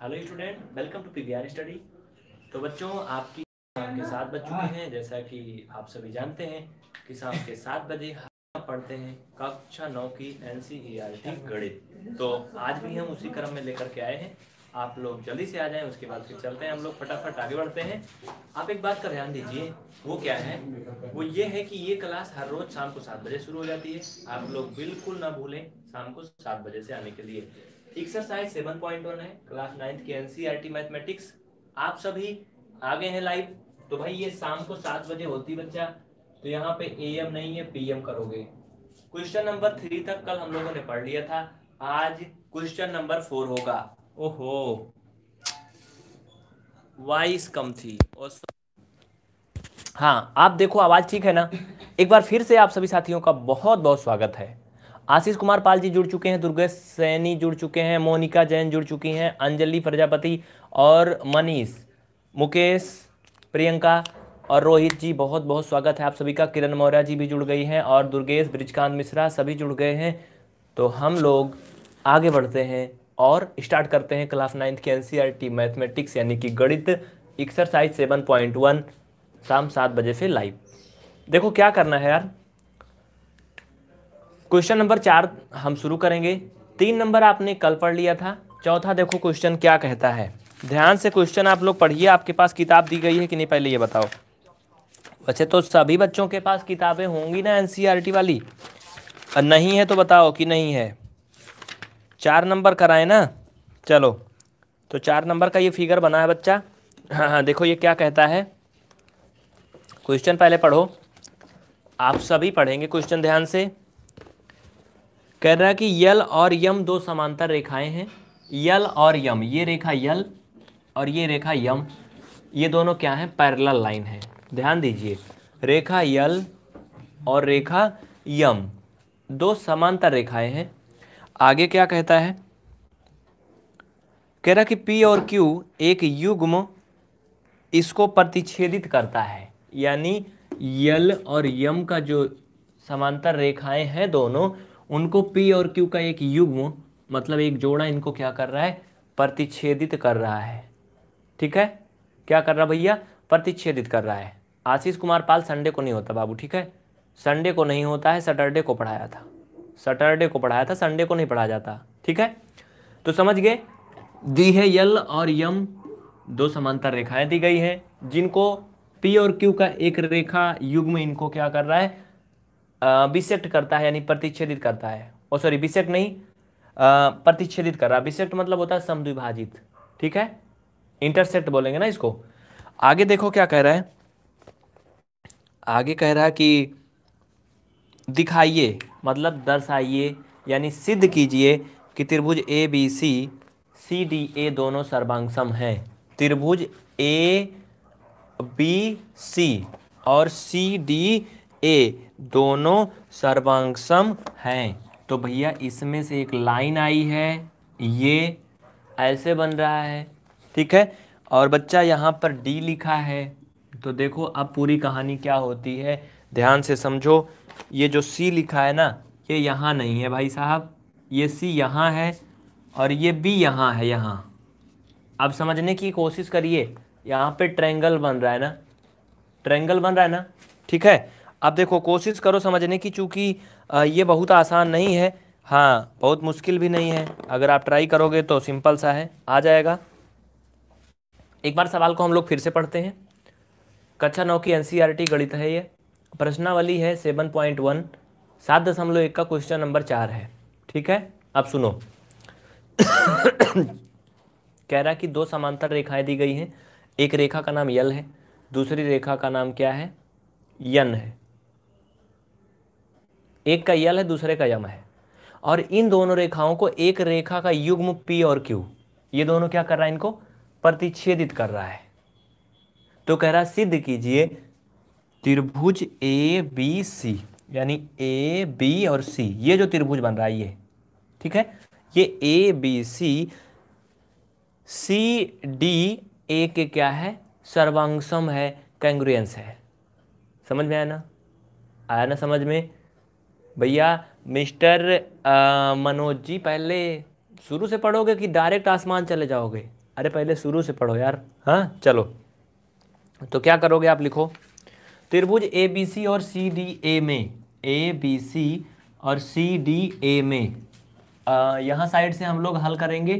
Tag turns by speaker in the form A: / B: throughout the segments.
A: hello student welcome to P study तो बच्चों आपकी शाम के सात बज चुके हैं जैसा कि आप सभी जानते हैं कि शाम के सात बजे हम पढ़ते हैं कक्षा नौ की एन गणित तो आज भी हम उसी क्रम में लेकर के आए हैं आप लोग जल्दी से आ जाएं उसके बाद फिर चलते हैं हम लोग फटाफट आगे बढ़ते हैं आप एक बात का ध्यान दीजिए वो क्या है वो ये है कि ये क्लास हर रोज शाम को सात बजे शुरू हो जाती है आप लोग बिल्कुल ना भूलें शाम को सात बजे से आने के लिए एक्सरसाइज 7.1 है क्लास नाइन्थ की एनसीईआरटी मैथमेटिक्स e आप सभी आगे हैं लाइव तो भाई ये शाम को सात बजे होती बच्चा तो यहाँ पे एएम नहीं है पीएम करोगे क्वेश्चन नंबर थ्री तक कल हम लोगों ने पढ़ लिया था आज क्वेश्चन नंबर फोर होगा ओहो वॉइस कम थी हाँ आप देखो आवाज ठीक है ना एक बार फिर से आप सभी साथियों का बहुत बहुत स्वागत है आशीष कुमार पाल जी जुड़ चुके हैं दुर्गेश सैनी जुड़ चुके हैं मोनिका जैन जुड़ चुकी हैं अंजलि प्रजापति और मनीष मुकेश प्रियंका और रोहित जी बहुत बहुत स्वागत है आप सभी का किरण मौर्य जी भी जुड़ गई हैं और दुर्गेश ब्रिजकांत मिश्रा सभी जुड़ गए हैं तो हम लोग आगे बढ़ते हैं और स्टार्ट करते हैं क्लास नाइन्थ के एन e मैथमेटिक्स यानी कि गणित एक्सरसाइज सेवन पॉइंट वन शाम सात बजे से लाइव देखो क्या करना है यार क्वेश्चन नंबर चार हम शुरू करेंगे तीन नंबर आपने कल पढ़ लिया था चौथा देखो क्वेश्चन क्या कहता है ध्यान से क्वेश्चन आप लोग पढ़िए आपके पास किताब दी गई है कि नहीं पहले ये बताओ वैसे तो सभी बच्चों के पास किताबें होंगी ना एन e वाली नहीं है तो बताओ कि नहीं है चार नंबर कराए ना चलो तो चार नंबर का ये फिगर बना है बच्चा हाँ हाँ देखो ये क्या कहता है क्वेश्चन पहले पढ़ो आप सभी पढ़ेंगे क्वेश्चन ध्यान से कह रहा है कि यल और यम दो समांतर रेखाएं हैं यल और यम ये रेखा यल और ये रेखा यम ये दोनों क्या हैं पैरल लाइन है ध्यान दीजिए रेखा यल और रेखा यम दो समांतर रेखाएं हैं आगे क्या कहता है कह रहा कि पी और क्यू एक युग्म इसको प्रतिच्छेदित करता है यानी यल और यम का जो समांतर रेखाएं हैं दोनों उनको पी और क्यू का एक युग्म मतलब एक जोड़ा इनको क्या कर रहा है प्रतिच्छेदित कर रहा है ठीक है क्या कर रहा भैया प्रतिच्छेदित कर रहा है आशीष कुमार पाल संडे को नहीं होता बाबू ठीक है संडे को नहीं होता है सैटरडे को पढ़ाया था सैटरडे को पढ़ाया था संडे को नहीं पढ़ाया जाता ठीक है तो समझ गए दी है यल और यम दो समांतर रेखाएं दी गई हैं जिनको पी और क्यू का एक रेखा युग्म इनको क्या कर रहा है बिसेक्ट करता है यानी प्रतिच्छेदित करता है और सॉरी बिसेक्ट नहीं प्रतिच्छेदित कर रहा है बिसेक्ट मतलब होता है समद्विभाजित ठीक है इंटरसेक्ट बोलेंगे ना इसको आगे देखो क्या कह रहा है आगे कह रहा है कि दिखाइए मतलब दर्शाइए यानी सिद्ध कीजिए कि त्रिभुज ए बी सी सी डी ए दोनों सर्वांगसम हैं त्रिभुज ए बी सी और सी डी ए दोनों सर्वांग सम हैं तो भैया इसमें से एक लाइन आई है ये ऐसे बन रहा है ठीक है और बच्चा यहाँ पर डी लिखा है तो देखो अब पूरी कहानी क्या होती है ध्यान से समझो ये जो सी लिखा है ना ये यहाँ नहीं है भाई साहब ये सी यहाँ है और ये बी यहाँ है यहाँ अब समझने की कोशिश करिए यहाँ पे ट्रेंगल बन रहा है ना ट्रेंगल बन रहा है ना ठीक है अब देखो कोशिश करो समझने की चूँकि ये बहुत आसान नहीं है हाँ बहुत मुश्किल भी नहीं है अगर आप ट्राई करोगे तो सिंपल सा है आ जाएगा एक बार सवाल को हम लोग फिर से पढ़ते हैं कक्षा नौ की एन e गणित है ये प्रश्नावली है सेवन पॉइंट वन सात दशमलव एक का क्वेश्चन नंबर चार है ठीक है अब सुनो कह रहा कि दो समांतर रेखाएं दी गई हैं एक रेखा का नाम यल है दूसरी रेखा का नाम क्या है यन है एक का यल है दूसरे का यम है और इन दोनों रेखाओं को एक रेखा का युग्म पी और क्यू ये दोनों क्या कर रहा है इनको प्रतिच्छेदित कर रहा है तो कह रहा सिद्ध कीजिए त्रिभुज ए बी सी यानी ए बी और सी ये जो त्रिभुज बन रहा है ये ठीक है ये ए बी सी सी डी ए के क्या है सर्वांगसम है कैंग्रुएंस है समझ में आया ना आया ना समझ में भैया मिस्टर मनोज जी पहले शुरू से पढ़ोगे कि डायरेक्ट आसमान चले जाओगे अरे पहले शुरू से पढ़ो यार हाँ चलो तो क्या करोगे आप लिखो त्रिभुज ए बी सी और सी डी ए में ए बी सी और सी डी ए में यहाँ साइड से हम लोग हल करेंगे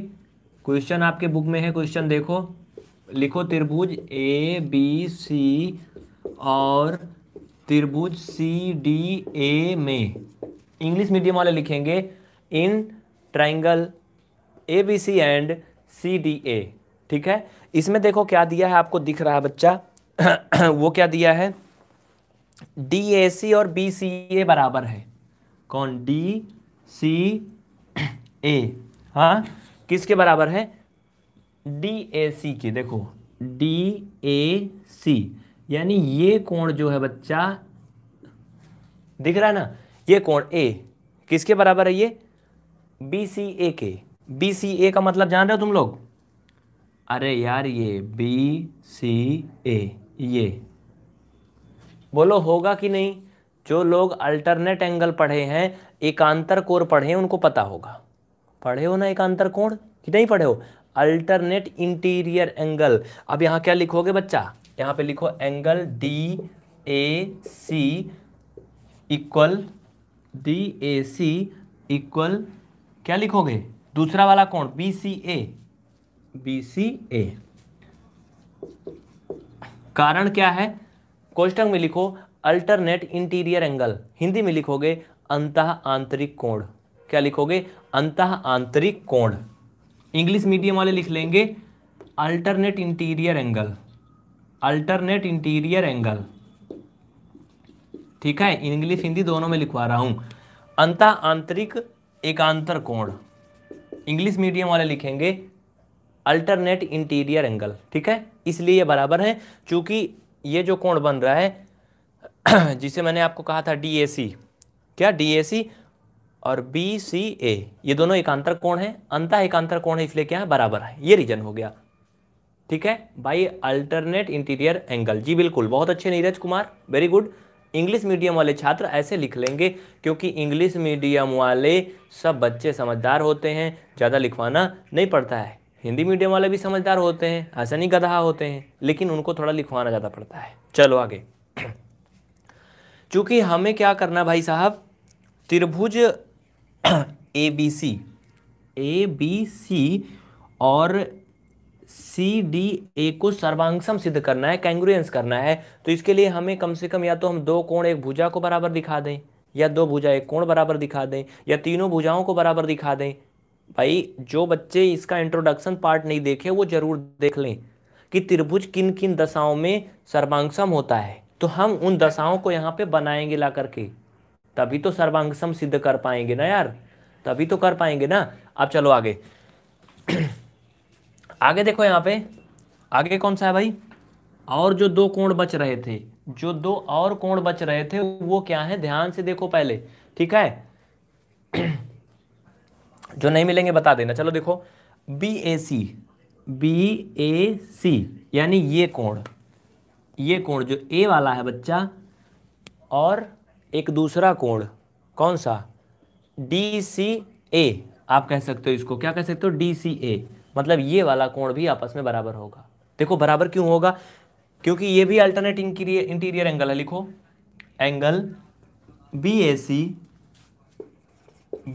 A: क्वेश्चन आपके बुक में है क्वेश्चन देखो लिखो त्रिभुज ए बी सी और त्रिभुज सी डी ए में इंग्लिश मीडियम वाले लिखेंगे in triangle A B C and C D A ठीक है इसमें देखो क्या दिया है आपको दिख रहा है बच्चा वो क्या दिया है डी ए सी और बी सी ए बराबर है कौन डी सी ए हाँ किसके बराबर है डी ए सी के देखो डी ए सी यानी ये कोण जो है बच्चा दिख रहा है ना ये कोण ए किसके बराबर है ये बी सी ए के बी सी ए का मतलब जान रहे हो तुम लोग अरे यार ये बी सी ए ये बोलो होगा कि नहीं जो लोग अल्टरनेट एंगल पढ़े हैं एकांतर कोण पढ़े हैं उनको पता होगा पढ़े हो ना एकांतर कोण कि नहीं पढ़े हो अल्टरनेट इंटीरियर एंगल अब यहाँ क्या लिखोगे बच्चा यहाँ पे लिखो angle D A C equal D A C equal क्या लिखोगे दूसरा वाला कौन बी सी ए बी सी ए कारण क्या है कोष्टक में लिखो अल्टरनेट इंटीरियर एंगल हिंदी में लिखोगे अंतः आंतरिक कोण क्या लिखोगे अंतः आंतरिक कोण इंग्लिश मीडियम वाले लिख लेंगे alternate interior angle alternate interior angle ठीक है इंग्लिश हिंदी दोनों में लिखवा रहा हूं अंता आंतरिक एकांतर कोण इंग्लिश मीडियम वाले लिखेंगे अल्टरनेट इंटीरियर एंगल ठीक है इसलिए ये बराबर है क्योंकि ये जो कोण बन रहा है जिसे मैंने आपको कहा था डी ए सी क्या डी ए सी और बी सी ए ये दोनों एकांतर कोण है अंता एकांतर कोण है इसलिए क्या है बराबर है ये रीजन हो गया ठीक है बाई अल्टरनेट इंटीरियर एंगल जी बिल्कुल बहुत अच्छे Neeraj Kumar very good English medium वाले छात्र ऐसे लिख लेंगे क्योंकि इंग्लिश मीडियम वाले सब बच्चे समझदार होते हैं ज़्यादा लिखवाना नहीं पड़ता है हिंदी मीडियम वाले भी समझदार होते हैं ऐसा नहीं गधा होते हैं लेकिन उनको थोड़ा लिखवाना ज़्यादा पड़ता है चलो आगे चूँकि हमें क्या करना भाई साहब त्रिभुज ए बी सी ए बी सी और सी डी ए को सर्वांगसम सिद्ध करना है कैंग्रुएंस करना है तो इसके लिए हमें कम से कम या तो हम दो कोण एक भुजा को बराबर दिखा दें या दो भुजा एक कोण बराबर दिखा दें या तीनों भुजाओं को बराबर दिखा दें भाई जो बच्चे इसका इंट्रोडक्शन पार्ट नहीं देखे वो ज़रूर देख लें कि त्रिभुज किन किन दशाओं में सर्वांगसम होता है तो हम उन दशाओं को यहाँ पे बनाएंगे ला करके तभी तो सर्वांगसम सिद्ध कर पाएंगे ना यार तभी तो कर पाएंगे ना अब चलो आगे आगे देखो यहाँ पे आगे कौन सा है भाई और जो दो कोण बच रहे थे जो दो और कोण बच रहे थे वो क्या है ध्यान से देखो पहले ठीक है जो नहीं मिलेंगे बता देना चलो देखो B A C B A सी यानी ये कोण ये कोण जो ए वाला है बच्चा और एक दूसरा कोण कौन सा डी सी ए आप कह सकते हो इसको क्या कह सकते हो डी सी ए मतलब ये वाला कोण भी आपस में बराबर होगा देखो बराबर क्यों होगा क्योंकि ये भी अल्टरनेट इंटीरियर इंटीरियर एंगल है लिखो angle B A C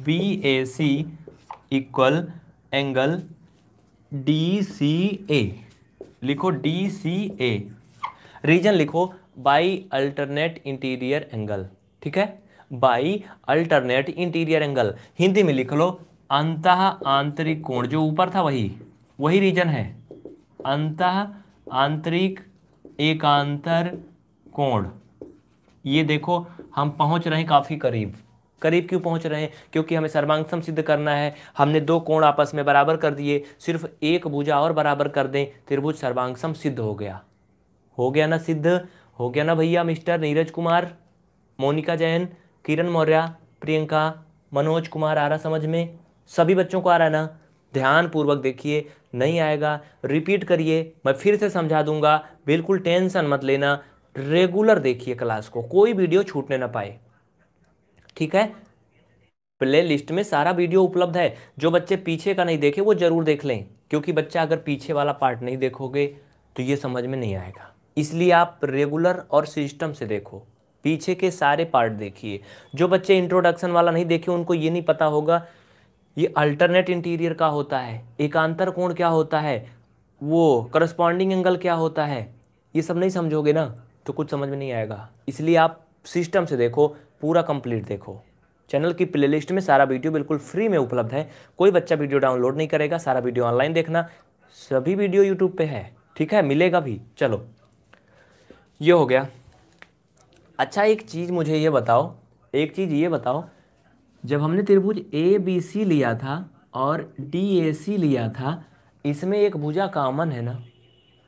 A: B A C equal angle D C A लिखो डी सी ए रीजन लिखो बाई अल्टरनेट इंटीरियर एंगल ठीक है by alternate interior angle Hindi में लिख लो अंत आंतरिक कोण जो ऊपर था वही वही रीजन है अंत आंतरिक एकांतर कोण ये देखो हम पहुंच रहे हैं काफ़ी करीब करीब क्यों पहुंच रहे हैं क्योंकि हमें सर्वांगसम सिद्ध करना है हमने दो कोण आपस में बराबर कर दिए सिर्फ एक भुजा और बराबर कर दें त्रिभुज सर्वांगसम सिद्ध हो गया हो गया ना सिद्ध हो गया ना भैया मिस्टर नीरज कुमार मोनिका जैन किरण मौर्य प्रियंका मनोज कुमार आ रहा समझ में सभी बच्चों को आ रहा है ना पूर्वक देखिए नहीं आएगा रिपीट करिए मैं फिर से समझा दूंगा बिल्कुल टेंशन मत लेना रेगुलर देखिए क्लास को कोई वीडियो छूटने ना पाए ठीक है प्ले लिस्ट में सारा वीडियो उपलब्ध है जो बच्चे पीछे का नहीं देखे वो जरूर देख लें क्योंकि बच्चा अगर पीछे वाला पार्ट नहीं देखोगे तो ये समझ में नहीं आएगा इसलिए आप रेगुलर और सिस्टम से देखो पीछे के सारे पार्ट देखिए जो बच्चे इंट्रोडक्शन वाला नहीं देखे उनको ये नहीं पता होगा ये अल्टरनेट इंटीरियर का होता है एकांतर कोण क्या होता है वो करस्पॉन्डिंग एंगल क्या होता है ये सब नहीं समझोगे ना तो कुछ समझ में नहीं आएगा इसलिए आप सिस्टम से देखो पूरा कंप्लीट देखो चैनल की प्लेलिस्ट में सारा वीडियो बिल्कुल फ्री में उपलब्ध है कोई बच्चा वीडियो डाउनलोड नहीं करेगा सारा वीडियो ऑनलाइन देखना सभी वीडियो यूट्यूब पे है ठीक है मिलेगा भी चलो ये हो गया अच्छा एक चीज़ मुझे ये बताओ एक चीज़ ये बताओ जब हमने त्रिभुज ए बी सी लिया था और डी ए सी लिया था इसमें एक भुजा कॉमन है ना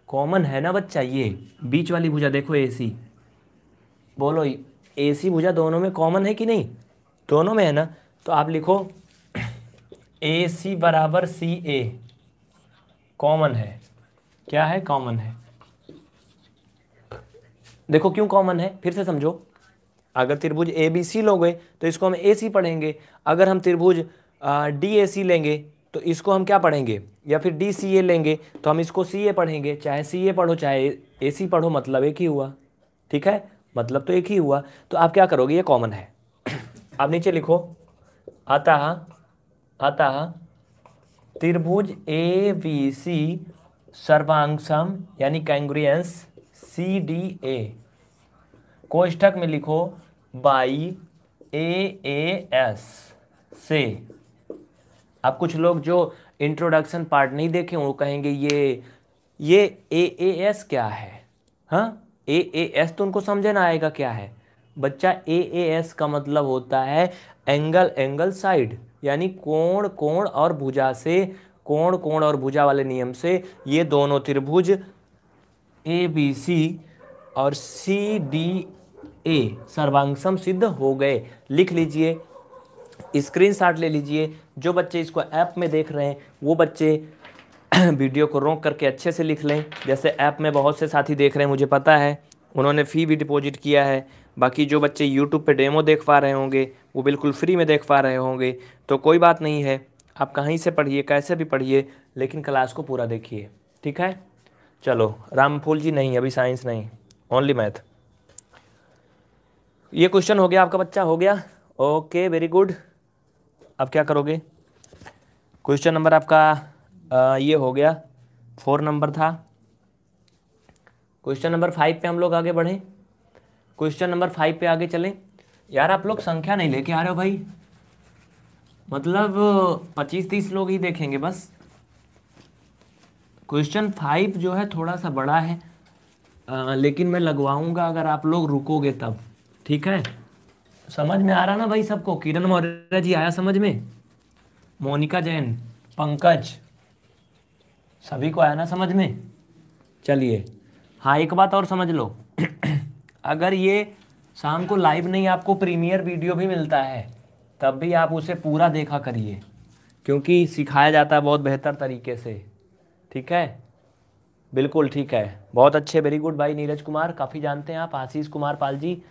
A: कॉमन है ना बच्चा ये बीच वाली भुजा देखो ए सी बोलो ए सी भुजा दोनों में कॉमन है कि नहीं दोनों में है ना तो आप लिखो ए सी बराबर सी ए कॉमन है क्या है कॉमन है देखो क्यों कॉमन है फिर से समझो अगर त्रिभुज ए बी सी लोगे तो इसको हम ए सी पढ़ेंगे अगर हम त्रिभुज डी ए सी लेंगे तो इसको हम क्या पढ़ेंगे या फिर डी सी ए लेंगे तो हम इसको सी ए पढ़ेंगे चाहे सी ए पढ़ो चाहे ए सी पढ़ो मतलब एक ही हुआ ठीक है मतलब तो एक ही हुआ तो आप क्या करोगे ये कॉमन है आप नीचे लिखो अतः अतः त्रिभुज ए बी सी सर्वांगसम यानी कैंग्रियंस सी डी ए कोष्ठक में लिखो बाई ए एस से अब कुछ लोग जो इंट्रोडक्शन पार्ट नहीं देखे वो कहेंगे ये ये ए ए एस क्या है हाँ ए ए एस तो उनको समझ ना आएगा क्या है बच्चा ए ए एस का मतलब होता है एंगल एंगल साइड यानी कोण कोण और भुजा से कोण कोण और भुजा वाले नियम से ये दोनों त्रिभुज ए बी सी और सी डी ए सर्वांगसम सिद्ध हो गए लिख लीजिए स्क्रीनशॉट ले लीजिए जो बच्चे इसको ऐप में देख रहे हैं वो बच्चे वीडियो को रोक करके अच्छे से लिख लें जैसे ऐप में बहुत से साथी देख रहे हैं मुझे पता है उन्होंने फ़ी भी डिपॉजिट किया है बाकी जो बच्चे यूट्यूब पे डेमो देख पा रहे होंगे वो बिल्कुल फ्री में देख पा रहे होंगे तो कोई बात नहीं है आप कहीं से पढ़िए कैसे भी पढ़िए लेकिन क्लास को पूरा देखिए ठीक है चलो रामफूल जी नहीं अभी साइंस नहीं ओनली मैथ ये क्वेश्चन हो गया आपका बच्चा हो गया ओके वेरी गुड अब क्या करोगे क्वेश्चन नंबर आपका आ, ये हो गया फोर नंबर था क्वेश्चन नंबर फाइव पे हम लोग आगे बढ़ें क्वेश्चन नंबर फाइव पे आगे चलें यार आप लोग संख्या नहीं लेके आ रहे हो भाई मतलब पच्चीस तीस लोग ही देखेंगे बस क्वेश्चन फाइव जो है थोड़ा सा बड़ा है आ, लेकिन मैं लगवाऊंगा अगर आप लोग रुकोगे तब ठीक है समझ में आ रहा ना भाई सबको किरण मौर्य जी आया समझ में मोनिका जैन पंकज सभी को आया ना समझ में चलिए हाँ एक बात और समझ लो अगर ये शाम को लाइव नहीं आपको प्रीमियर वीडियो भी मिलता है तब भी आप उसे पूरा देखा करिए क्योंकि सिखाया जाता है बहुत बेहतर तरीके से ठीक है बिल्कुल ठीक है बहुत अच्छे वेरी गुड भाई नीरज कुमार काफ़ी जानते हैं आप आशीष कुमार पाल जी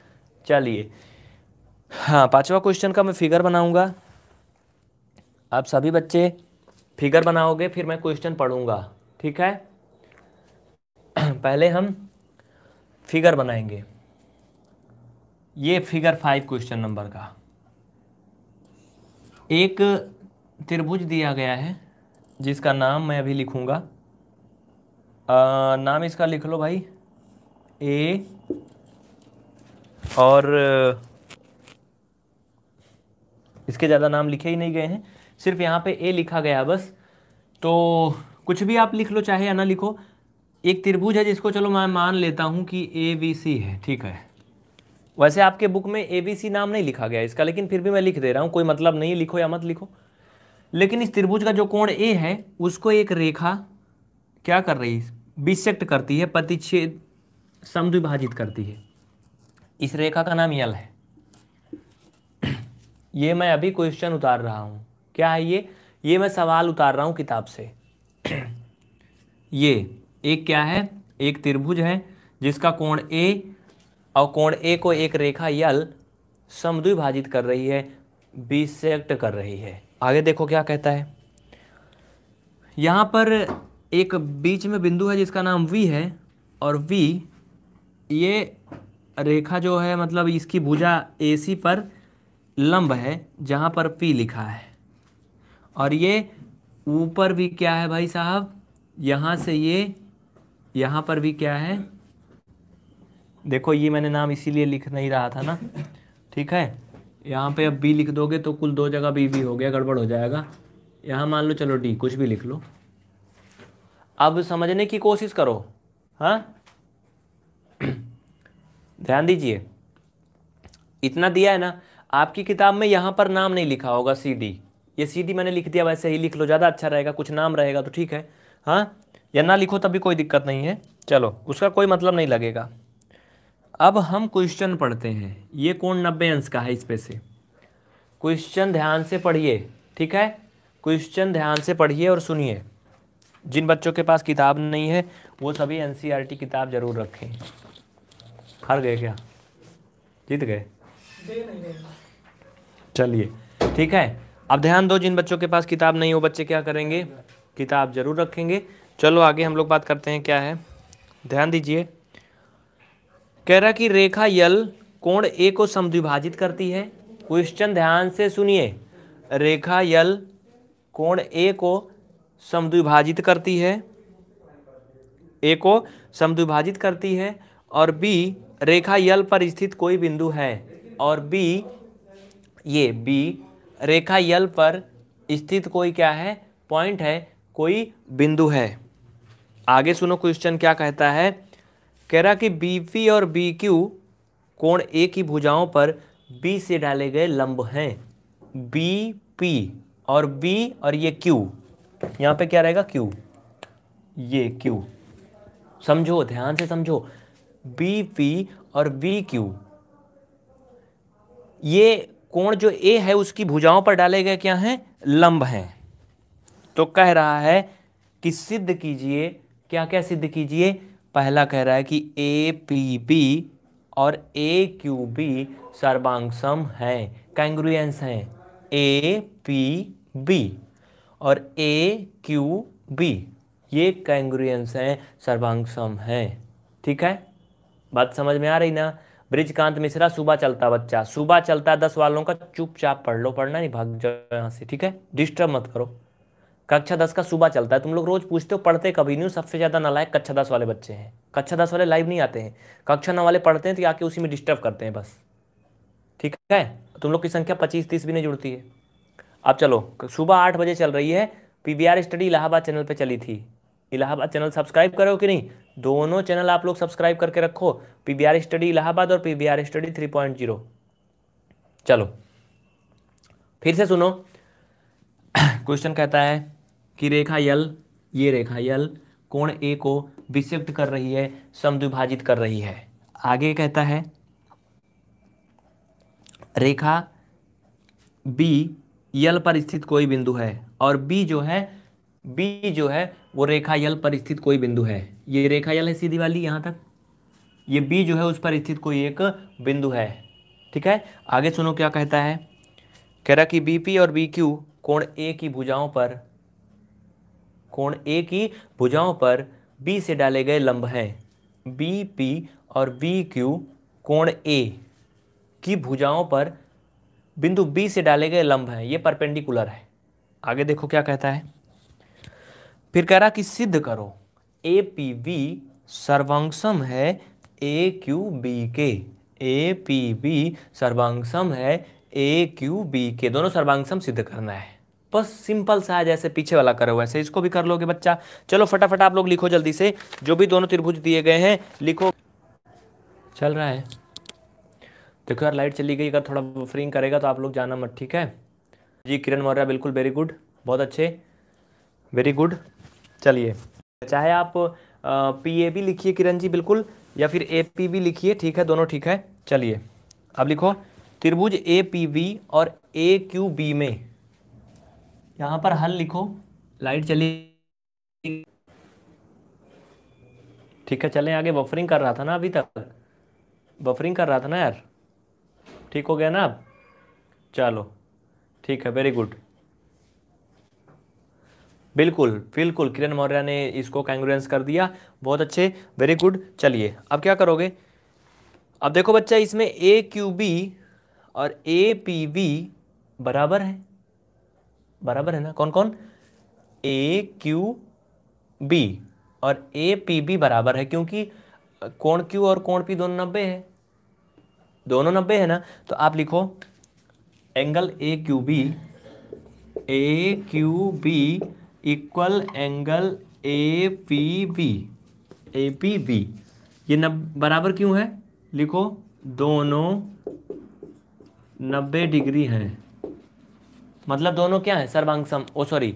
A: चलिए हाँ पांचवा क्वेश्चन का मैं फिगर बनाऊंगा आप सभी बच्चे फिगर बनाओगे फिर मैं क्वेश्चन पढ़ूंगा ठीक है पहले हम फिगर बनाएंगे ये फिगर फाइव क्वेश्चन नंबर का एक त्रिभुज दिया गया है जिसका नाम मैं अभी लिखूंगा आ, नाम इसका लिख लो भाई ए और इसके ज़्यादा नाम लिखे ही नहीं गए हैं सिर्फ यहाँ पे ए लिखा गया बस तो कुछ भी आप लिख लो चाहे या ना लिखो एक त्रिभुज है जिसको चलो मैं मान लेता हूँ कि ए बी सी है ठीक है वैसे आपके बुक में ए बी सी नाम नहीं लिखा गया इसका लेकिन फिर भी मैं लिख दे रहा हूँ कोई मतलब नहीं लिखो या मत लिखो लेकिन इस त्रिभुज का जो कोण ए है उसको एक रेखा क्या कर रही है बिसेक्ट करती है प्रतिच्छेद समद्विभाजित करती है इस रेखा का नाम यल है ये मैं अभी क्वेश्चन उतार रहा हूँ क्या है ये ये मैं सवाल उतार रहा हूँ किताब से ये एक क्या है एक त्रिभुज है जिसका कोण ए और कोण ए को एक रेखा यल समद्विभाजित कर रही है बीसेक्ट कर रही है आगे देखो क्या कहता है यहाँ पर एक बीच में बिंदु है जिसका नाम वी है और वी ये रेखा जो है मतलब इसकी भुजा ए पर लंब है जहाँ पर पी लिखा है और ये ऊपर भी क्या है भाई साहब यहाँ से ये यहाँ पर भी क्या है देखो ये मैंने नाम इसीलिए लिख नहीं रहा था ना ठीक है यहाँ पे अब बी लिख दोगे तो कुल दो जगह बी भी हो गया गड़बड़ हो जाएगा यहाँ मान लो चलो डी कुछ भी लिख लो अब समझने की कोशिश करो हाँ ध्यान दीजिए इतना दिया है ना आपकी किताब में यहाँ पर नाम नहीं लिखा होगा सी डी ये सी डी मैंने लिख दिया वैसे ही लिख लो ज़्यादा अच्छा रहेगा कुछ नाम रहेगा तो ठीक है हाँ या ना लिखो तभी कोई दिक्कत नहीं है चलो उसका कोई मतलब नहीं लगेगा अब हम क्वेश्चन पढ़ते हैं ये कौन नब्बे अंश का है इस पे से क्वेश्चन ध्यान से पढ़िए ठीक है क्वेश्चन ध्यान से पढ़िए और सुनिए जिन बच्चों के पास किताब नहीं है वो सभी एन e किताब ज़रूर रखें हार गए क्या जीत गए चलिए ठीक है अब ध्यान दो जिन बच्चों के पास किताब नहीं हो बच्चे क्या करेंगे किताब जरूर रखेंगे चलो आगे हम लोग बात करते हैं क्या है ध्यान दीजिए कह रहा कि रेखा यल कोण ए को समद्विभाजित करती है क्वेश्चन ध्यान से सुनिए रेखा यल कोण ए को समद्विभाजित करती है ए को समद्विभाजित करती है और बी रेखा यल पर स्थित कोई बिंदु है और बी ये बी रेखा यल पर स्थित कोई क्या है पॉइंट है कोई बिंदु है आगे सुनो क्वेश्चन क्या कहता है कह रहा कि बी पी और बी क्यू कोण ए की भुजाओं पर बी से डाले गए लंब हैं बी पी और बी और ये क्यू यहाँ पे क्या रहेगा क्यू ये क्यू समझो ध्यान से समझो बी पी और बी क्यू ये कोण जो ए है उसकी भुजाओं पर डाले गए क्या हैं लंब हैं तो कह रहा है कि सिद्ध कीजिए क्या क्या सिद्ध कीजिए पहला कह रहा है कि ए पी बी और ए क्यू बी सर्वांगसम है हैं कैंग्रुएंस हैं ए पी बी और ए क्यू बी ये कैंग्रुएंस हैं सर्वांगसम हैं ठीक है बात समझ में आ रही ना ब्रिजकांत मिश्रा सुबह चलता बच्चा सुबह चलता दस वालों का चुपचाप पढ़ लो पढ़ना नहीं भाग जाओ यहाँ से ठीक है डिस्टर्ब मत करो कक्षा दस का सुबह चलता है तुम लोग रोज पूछते हो पढ़ते कभी नहीं हो सबसे ज़्यादा नालायक कक्षा दस वाले बच्चे हैं कक्षा दस वाले लाइव नहीं आते हैं कक्षा नौ वाले पढ़ते हैं तो आके उसी में डिस्टर्ब करते हैं बस ठीक है तुम लोग की संख्या पच्चीस तीस भी नहीं जुड़ती है अब चलो सुबह आठ बजे चल रही है पी स्टडी इलाहाबाद चैनल पर चली थी इलाहाबाद चैनल सब्सक्राइब करो कि नहीं दोनों चैनल आप लोग सब्सक्राइब करके रखो पीबीआर स्टडी इलाहाबाद और PBR study three point zero चलो फिर से सुनो क्वेश्चन कहता है कि रेखा यल ये रेखा यल कोण ए को विशिप्ट कर रही है समद्विभाजित कर रही है आगे कहता है रेखा बी यल पर स्थित कोई बिंदु है और बी जो है बी जो है वो रेखा यल पर स्थित कोई बिंदु है ये रेखा यल है सीधी वाली यहाँ तक ये बी जो है उस पर स्थित कोई एक बिंदु है ठीक है आगे सुनो क्या कहता है कह रहा कि बी पी और बी क्यू कोण ए की भुजाओं पर कोण ए की भुजाओं पर बी से डाले गए लंब हैं बी पी और बी क्यू कोण ए की भुजाओं पर बिंदु बी से डाले गए लंब हैं ये परपेंडिकुलर है आगे देखो क्या कहता है फिर कह रहा कि सिद्ध करो ए पी बी सर्वांगसम है ए क्यू बी के ए पी बी सर्वांगसम है ए क्यू बी के दोनों सर्वांगसम सिद्ध करना है बस सिंपल सा है जैसे पीछे वाला करो वैसे इसको भी कर लोगे बच्चा चलो फटाफट आप लोग लिखो जल्दी से जो भी दोनों त्रिभुज दिए गए हैं लिखो चल रहा है देखो यार लाइट चली गई अगर थोड़ा बफरिंग करेगा तो आप लोग जाना मत ठीक है जी किरण मौर्य बिल्कुल वेरी गुड बहुत अच्छे वेरी गुड चलिए चाहे आप पी ए भी लिखिए किरण जी बिल्कुल या फिर ए पी भी लिखिए ठीक है दोनों ठीक है चलिए अब लिखो त्रिभुज ए पी वी और ए क्यू बी में यहाँ पर हल लिखो लाइट चली ठीक है चलें आगे बफरिंग कर रहा था ना अभी तक बफरिंग कर रहा था ना यार ठीक हो गया ना अब चलो ठीक है वेरी गुड बिल्कुल बिल्कुल किरण मौर्य ने इसको कैंग्रेंस कर दिया बहुत अच्छे वेरी गुड चलिए अब क्या करोगे अब देखो बच्चा इसमें ए क्यू बी और ए पी बी बराबर है बराबर है ना कौन कौन ए क्यू बी और ए पी बी बराबर है क्योंकि कोण क्यू और कोण पी दोनों नब्बे है दोनों नब्बे है ना तो आप लिखो angle A Q B A Q B equal angle A P B A P B ये नब बराबर क्यों है लिखो दोनों नब्बे डिग्री हैं मतलब दोनों क्या है सर्वांग सम ओ सॉरी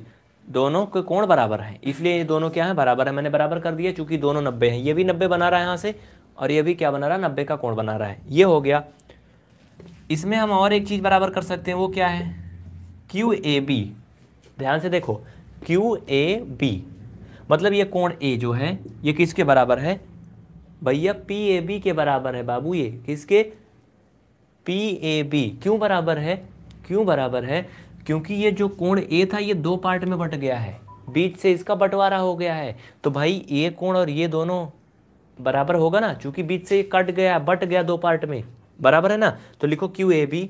A: दोनों के कोण बराबर हैं इसलिए ये दोनों क्या है बराबर है मैंने बराबर कर दिया चूंकि दोनों नब्बे हैं ये भी नब्बे बना रहा है यहाँ से और ये भी क्या बना रहा है नब्बे का कोण बना रहा है ये हो गया इसमें हम और एक चीज़ बराबर कर सकते हैं वो क्या है क्यू ए बी ध्यान से देखो क्यू ए बी मतलब ये कोण ए जो है ये किसके बराबर है भैया पी ए बी के बराबर है बाबू ये किसके पी ए बी क्यों बराबर है क्यों बराबर है क्योंकि ये जो कोण ए था ये दो पार्ट में बट गया है बीच से इसका बंटवारा हो गया है तो भाई ये कोण और ये दोनों बराबर होगा ना चूंकि बीच से ये कट गया बट गया दो पार्ट में बराबर है ना तो लिखो Q A B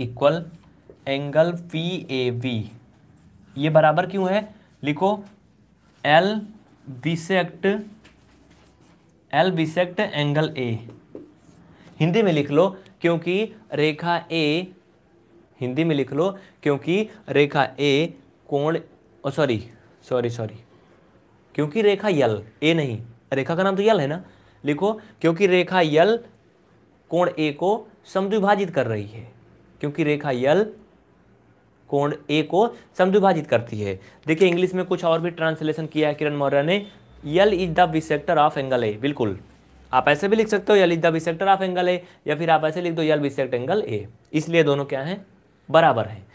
A: equal angle P A B ये बराबर क्यों है लिखो L bisect L bisect angle A Hindi में लिख लो क्योंकि रेखा ए हिंदी में लिख लो क्योंकि रेखा ए कोण सॉरी सॉरी सॉरी क्योंकि रेखा यल ए नहीं रेखा का नाम तो यल है ना लिखो क्योंकि रेखा यल कोण ए को समद्विभाजित कर रही है क्योंकि रेखा यल कोण ए को समद्विभाजित करती है देखिए इंग्लिश में कुछ और भी ट्रांसलेशन किया है किरण मौर्य ने L is the bisector of angle A बिल्कुल आप ऐसे भी लिख सकते हो L is the bisector of angle A या फिर आप ऐसे लिख दो यल विसेक्ट एंगल ए इसलिए दोनों क्या हैं बराबर हैं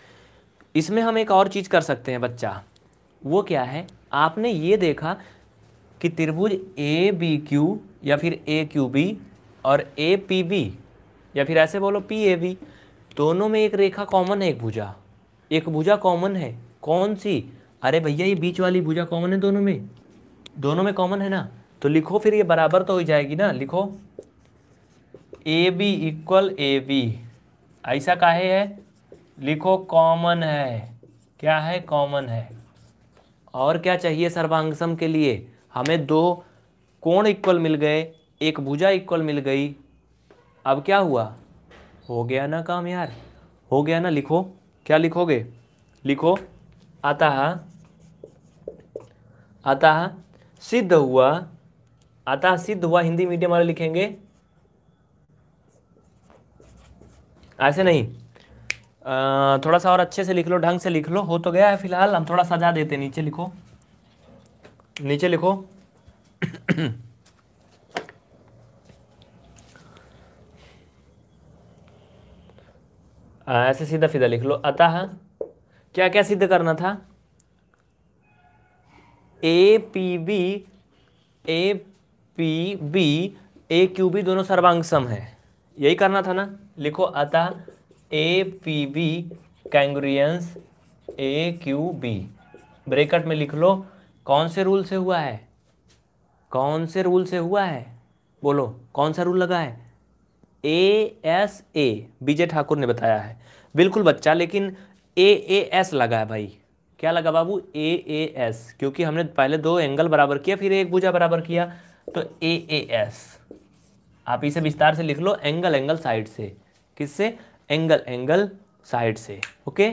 A: इसमें हम एक और चीज़ कर सकते हैं बच्चा वो क्या है आपने ये देखा कि त्रिभुज ए बी क्यू या फिर ए क्यू बी और ए पी बी या फिर ऐसे बोलो पी ए बी दोनों में एक रेखा कॉमन है एक भुजा एक भुजा कॉमन है कौन सी अरे भैया ये बीच वाली भुजा कॉमन है दोनों में दोनों में कॉमन है ना तो लिखो फिर ये बराबर तो हो जाएगी ना लिखो A B equal A B ऐसा काहे है लिखो कॉमन है क्या है कॉमन है और क्या चाहिए सर्वांगसम के लिए हमें दो कोण इक्वल मिल गए एक भुजा इक्वल मिल गई अब क्या हुआ हो गया ना काम यार हो गया ना लिखो क्या लिखोगे लिखो अतः अतः सिद्ध हुआ अतः सिद्ध हुआ हिंदी मीडियम वाले लिखेंगे ऐसे नहीं आ, थोड़ा सा और अच्छे से लिख लो ढंग से लिख लो हो तो गया है फिलहाल हम थोड़ा सजा देते नीचे लिखो नीचे लिखो ऐसे सीधा फिदा लिख लो अतः क्या क्या सिद्ध करना था A P B A P B A Q B दोनों सर्वांग सम है यही करना था ना लिखो अतः A P B congruent A Q B bracket में लिख लो कौन से रूल से हुआ है कौन से रूल से हुआ है बोलो कौन सा रूल लगा है ए एस ए विजय ठाकुर ने बताया है बिल्कुल बच्चा लेकिन ए ए एस लगा है भाई क्या लगा बाबू ए ए एस क्योंकि हमने पहले दो एंगल बराबर किया फिर एक भुजा बराबर किया तो ए ए एस आप इसे विस्तार से लिख लो एंगल एंगल साइड से किससे एंगल एंगल साइड से ओके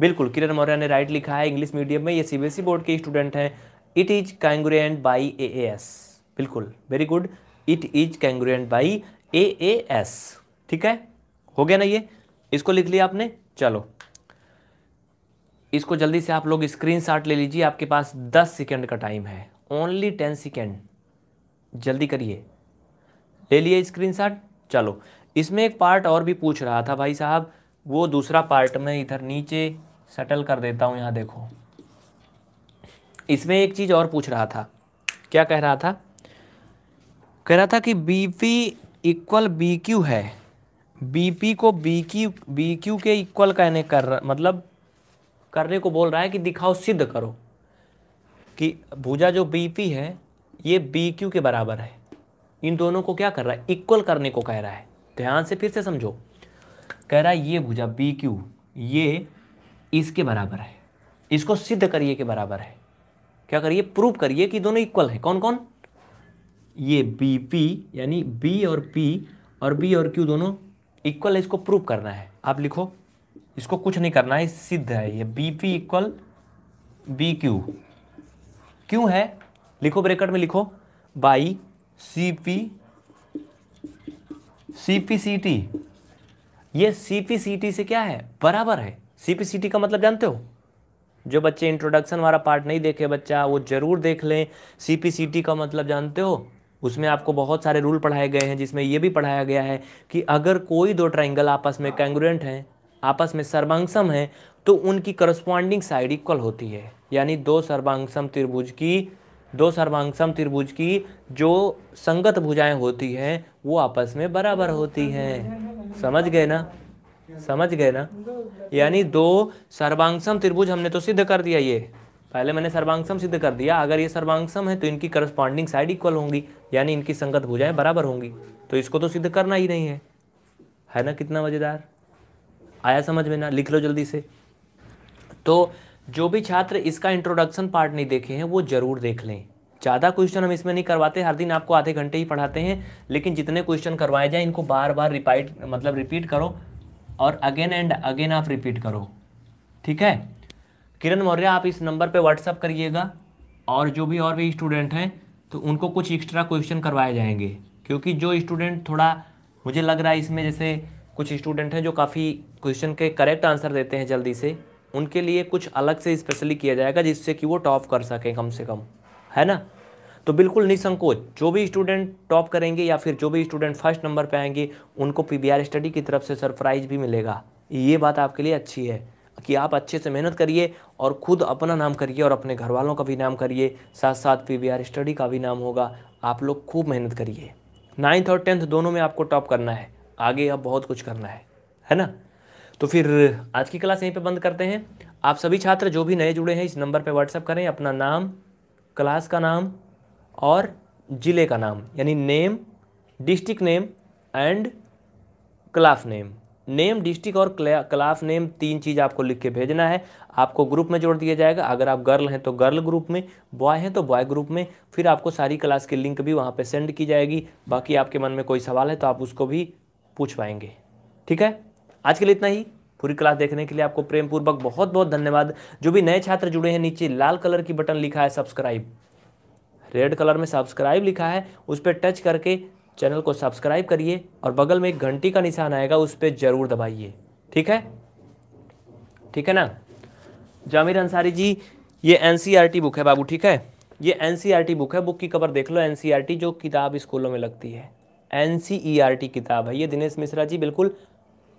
A: बिल्कुल किरण मौर्य ने राइट लिखा है इंग्लिश मीडियम में ये सीबीएसई बोर्ड e के स्टूडेंट हैं it is congruent by A S बिल्कुल very good it is congruent by A A S ठीक है हो गया ना ये इसको लिख लिया आपने चलो इसको जल्दी से आप लोग स्क्रीनशॉट ले लीजिए आपके पास दस सेकेंड का टाइम है ओनली टेन सेकेंड जल्दी करिए ले लिए स्क्रीनशॉट चलो इसमें एक पार्ट और भी पूछ रहा था भाई साहब वो दूसरा पार्ट मैं इधर नीचे सेटल कर देता हूँ यहाँ देखो इसमें एक चीज़ और पूछ रहा था क्या कह रहा था कह रहा था कि बीपी इक्वल बी क्यू है बी पी को बी क्यू बी क्यू के इक्वल कहने कर मतलब करने को बोल रहा है कि दिखाओ सिद्ध करो कि भुजा जो बी पी है ये बी क्यू के बराबर है इन दोनों को क्या कर रहा है इक्वल करने को कह रहा है ध्यान से फिर से समझो कह रहा है ये भुजा बी क्यू ये इसके बराबर है इसको सिद्ध करिए के बराबर है क्या करिए प्रूव करिए कि दोनों इक्वल है कौन कौन ये बी पी यानी बी और पी और बी और क्यू दोनों इक्वल है इसको प्रूव करना है आप लिखो इसको कुछ नहीं करना है सिद्ध है ये B P equal B Q क्यों है लिखो ब्रेकेट में लिखो by C P C P C T ये सी पी सी टी से क्या है बराबर है सी पी सी टी का मतलब जानते हो जो बच्चे इंट्रोडक्शन वाला पार्ट नहीं देखे बच्चा वो जरूर देख लें सी पी सी टी का मतलब जानते हो उसमें आपको बहुत सारे रूल पढ़ाए गए हैं जिसमें यह भी पढ़ाया गया है कि अगर कोई दो ट्राइंगल आपस में कैंगुरेंट हैं आपस में सर्वांगसम हैं तो उनकी करस्पॉन्डिंग साइड इक्वल होती है यानी दो सर्वांगसम त्रिभुज की दो सर्वांगसम त्रिभुज की जो संगत भुजाएं होती हैं वो आपस में बराबर होती हैं समझ गए ना समझ गए ना यानी दो सर्वांगसम त्रिभुज हमने तो सिद्ध कर दिया ये पहले मैंने सर्वांगसम सिद्ध कर दिया अगर ये सर्वांगसम है तो इनकी करस्पॉन्डिंग साइड इक्वल होंगी यानी इनकी संगत भुजाएं बराबर होंगी तो इसको तो सिद्ध करना ही नहीं है है ना कितना मज़ेदार आया समझ में ना लिख लो जल्दी से तो जो भी छात्र इसका इंट्रोडक्शन पार्ट नहीं देखे हैं वो ज़रूर देख लें ज़्यादा क्वेश्चन हम इसमें नहीं करवाते हर दिन आपको आधे घंटे ही पढ़ाते हैं लेकिन जितने क्वेश्चन करवाए जाएँ इनको बार बार रिपाइट मतलब रिपीट करो और अगेन एंड अगेन आप रिपीट करो ठीक है किरण मौर्य आप इस नंबर पे व्हाट्सअप करिएगा और जो भी और भी स्टूडेंट हैं तो उनको कुछ एक्स्ट्रा क्वेश्चन करवाए जाएंगे क्योंकि जो स्टूडेंट थोड़ा मुझे लग रहा है इसमें जैसे कुछ स्टूडेंट हैं जो काफ़ी क्वेश्चन के करेक्ट आंसर देते हैं जल्दी से उनके लिए कुछ अलग से स्पेशली किया जाएगा जिससे कि वो टॉप कर सकें कम से कम है ना तो बिल्कुल निसंकोच जो भी स्टूडेंट टॉप करेंगे या फिर जो भी स्टूडेंट फर्स्ट नंबर पे आएंगे उनको पीबीआर स्टडी की तरफ से सरप्राइज भी मिलेगा ये बात आपके लिए अच्छी है कि आप अच्छे से मेहनत करिए और ख़ुद अपना नाम करिए और अपने घर वालों का भी नाम करिए साथ साथ पी स्टडी का भी नाम होगा आप लोग खूब मेहनत करिए नाइन्थ और टेंथ दोनों में आपको टॉप करना है आगे अब बहुत कुछ करना है है ना तो फिर आज की क्लास यहीं पे बंद करते हैं आप सभी छात्र जो भी नए जुड़े हैं इस नंबर पे व्हाट्सअप करें अपना नाम क्लास का नाम और ज़िले का नाम यानी name district name and class name name district और क्लास नेम तीन चीज़ आपको लिख के भेजना है आपको ग्रुप में जोड़ दिया जाएगा अगर आप गर्ल हैं तो गर्ल ग्रुप में बॉय हैं तो बॉय ग्रुप में फिर आपको सारी क्लास की लिंक भी वहाँ पर सेंड की जाएगी बाकी आपके मन में कोई सवाल है तो आप उसको भी पूछ पाएंगे ठीक है आज के लिए इतना ही पूरी क्लास देखने के लिए आपको प्रेम पूर्वक बहुत बहुत धन्यवाद जो भी नए छात्र जुड़े हैं नीचे लाल कलर की बटन लिखा है सब्सक्राइब रेड कलर में सब्सक्राइब लिखा है उस पर टच करके चैनल को सब्सक्राइब करिए और बगल में एक घंटी का निशान आएगा उस पर ज़रूर दबाइए ठीक है ठीक है ना जामिर अंसारी जी ये एन e बुक है बाबू ठीक है ये एन e बुक है बुक की कवर देख लो एन e जो किताब स्कूलों में लगती है एन किताब है ये दिनेश मिश्रा जी बिल्कुल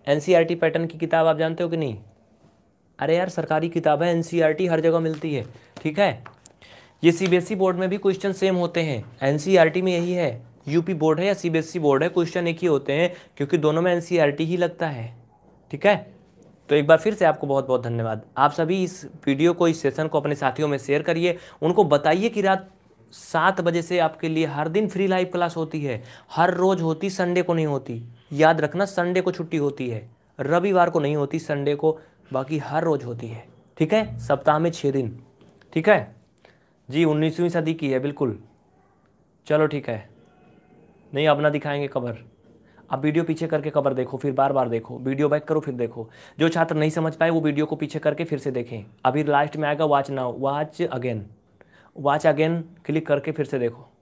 A: एन पैटर्न की किताब आप जानते हो कि नहीं अरे यार सरकारी किताब है एन हर जगह मिलती है ठीक है ये सी बोर्ड में भी क्वेश्चन सेम होते हैं एन में यही है यूपी बोर्ड है या सीबीएसई e बोर्ड है क्वेश्चन एक ही होते हैं क्योंकि दोनों में एनसीईआरटी e ही लगता है ठीक है तो एक बार फिर से आपको बहुत बहुत धन्यवाद आप सभी इस वीडियो को इस सेशन को अपने साथियों में शेयर करिए उनको बताइए कि रात सात बजे से आपके लिए हर दिन फ्री लाइव क्लास होती है हर रोज़ होती संडे को नहीं होती याद रखना संडे को छुट्टी होती है रविवार को नहीं होती संडे को बाकी हर रोज़ होती है ठीक है सप्ताह में छः दिन ठीक है जी उन्नीसवीं सदी की है बिल्कुल चलो ठीक है नहीं अब ना दिखाएंगे कबर आप वीडियो पीछे करके कबर देखो फिर बार बार देखो वीडियो बैक करो फिर देखो जो छात्र नहीं समझ पाए वो वीडियो को पीछे करके फिर से देखें अभी लास्ट में आएगा watch now watch again watch again click करके फिर से देखो